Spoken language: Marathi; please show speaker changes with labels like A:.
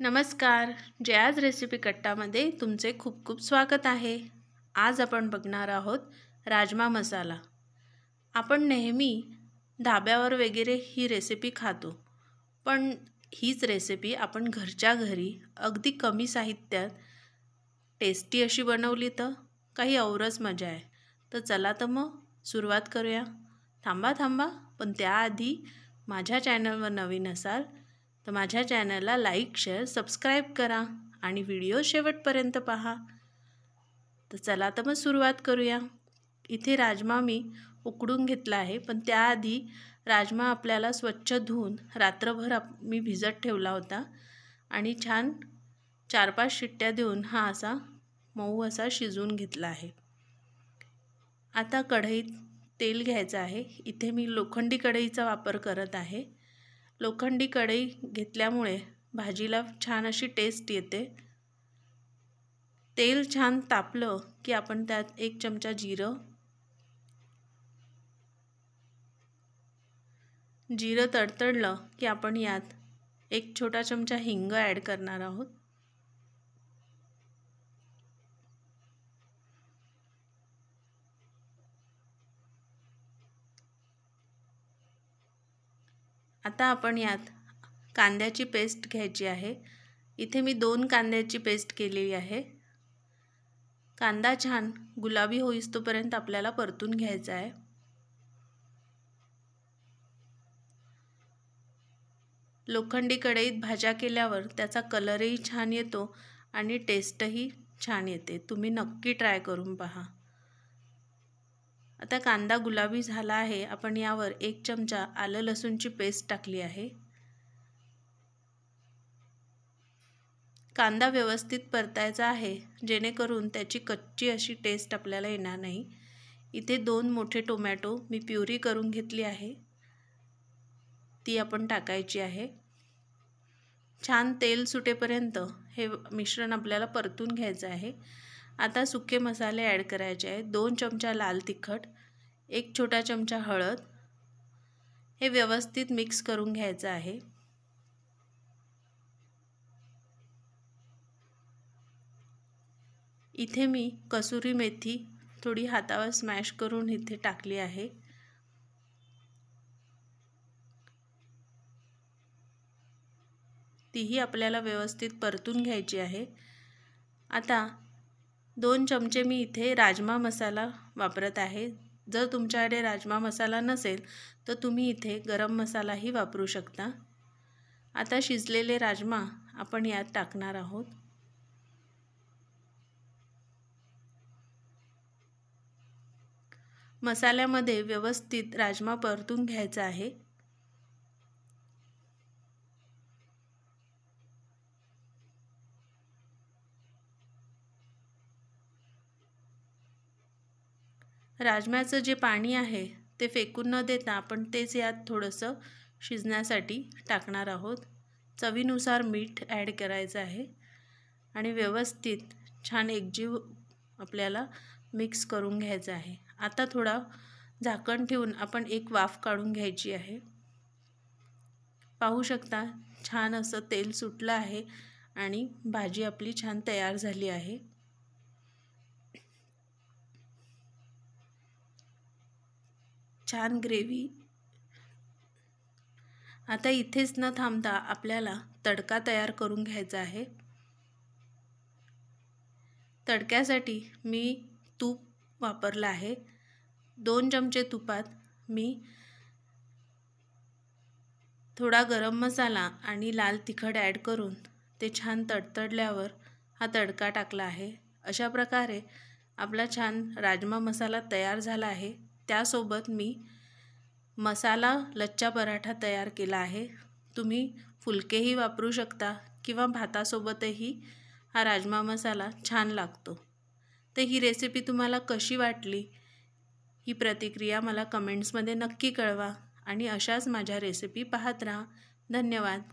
A: नमस्कार जयाज रेसिपी कट्टामध्ये तुमचे खूप खूप स्वागत आहे आज आपण बघणार आहोत राजमा मसाला आपण नेहमी धाब्यावर वगैरे ही रेसिपी खातो पण हीच रेसिपी आपण घरच्या घरी अगदी कमी साहित्यात टेस्टी अशी बनवली तर काही औरच मजा आहे तर चला तर मग सुरुवात करूया थांबा थांबा पण त्याआधी माझ्या चॅनलवर नवीन असाल तर माझ्या चॅनलला लाईक शेअर सबस्क्राईब करा आणि व्हिडिओ शेवटपर्यंत पहा तर चला तर मग सुरुवात करूया इथे राजमा मी उकडून घेतला आहे पण त्याआधी राजमा आपल्याला स्वच्छ धुवून रात्रभर आप मी भिजत ठेवला होता आणि छान चार पाच शिट्ट्या देऊन हा असा मऊ असा शिजवून घेतला आहे आता कढईत तेल घ्यायचं आहे इथे मी लोखंडी कढईचा वापर करत आहे लोखंडी कढई घेतल्यामुळे भाजीला छान अशी टेस्ट येते तेल छान तापलं की आपण त्यात एक चमचा जिरं जिरं तडतडलं की आपण यात एक छोटा चमचा हिंग ॲड करणार आहोत आता आपण यात कांद्याची पेस्ट घ्यायची आहे इथे मी दोन कांद्याची पेस्ट केलेली आहे कांदा छान गुलाबी होईस तोपर्यंत आपल्याला परतून घ्यायचा आहे लोखंडी कढईत भाज्या केल्यावर त्याचा कलरही छान येतो आणि टेस्टही छान येते तुम्ही नक्की ट्राय करून पहा आता कांदा गुलाबी झाला आहे आपण यावर एक चमचा आलं लसूणची पेस्ट टाकली आहे कांदा व्यवस्थित परतायचा आहे जेणेकरून त्याची कच्ची अशी टेस्ट आपल्याला येणार नाही इथे दोन मोठे टोमॅटो मी प्युरी करून घेतली आहे ती आपण टाकायची आहे छान तेल सुटेपर्यंत हे मिश्रण आपल्याला परतून घ्यायचं आहे आता सुके मसाले ॲड करायचे आहेत दोन चमचा लाल तिखट एक छोटा चमचा हळद हे व्यवस्थित मिक्स करून घ्यायचं आहे इथे मी कसुरी मेथी थोडी हातावर स्मॅश करून इथे टाकली आहे तीही आपल्याला व्यवस्थित परतून घ्यायची आहे आता दोन चमचे मी इथे राजमा मसाला वापरत आहे जर तुमच्याकडे राजमा मसाला नसेल तर तुम्ही इथे गरम मसालाही वापरू शकता आता शिजलेले राजमा आपण यात टाकणार आहोत मसाल्यामध्ये व्यवस्थित राजमा परतून घ्यायचा आहे राजम्याचं जे पाणी आहे ते फेकून न देता आपण तेच यात थोडंसं शिजण्यासाठी टाकणार आहोत चवीनुसार मीठ ॲड करायचं आहे आणि व्यवस्थित छान एकजीव आपल्याला मिक्स करून घ्यायचं आहे आता थोडा झाकण ठेवून आपण एक वाफ काढून घ्यायची आहे पाहू शकता छान असं तेल सुटलं आहे आणि भाजी आपली छान तयार झाली आहे छान ग्रेव्ही आता इथेच न थांबता आपल्याला तडका तयार करून घ्यायचा आहे तडक्यासाठी मी तूप वापरलं आहे दोन चमचे तुपात मी थोडा गरम मसाला आणि लाल तिखट ॲड करून ते छान तडतडल्यावर हा तडका टाकला आहे अशा प्रकारे आपला छान राजमा मसाला तयार झाला आहे त्यासोबत मी मसाला लच्चा पराठा तयार केला आहे तुम्ही फुलकेही वापरू शकता किंवा भातासोबतही हा राजमा मसाला छान लागतो तर ही रेसिपी तुम्हाला कशी वाटली ही प्रतिक्रिया मला कमेंट्समध्ये नक्की कळवा आणि अशाच माझ्या रेसिपी पाहत राहा धन्यवाद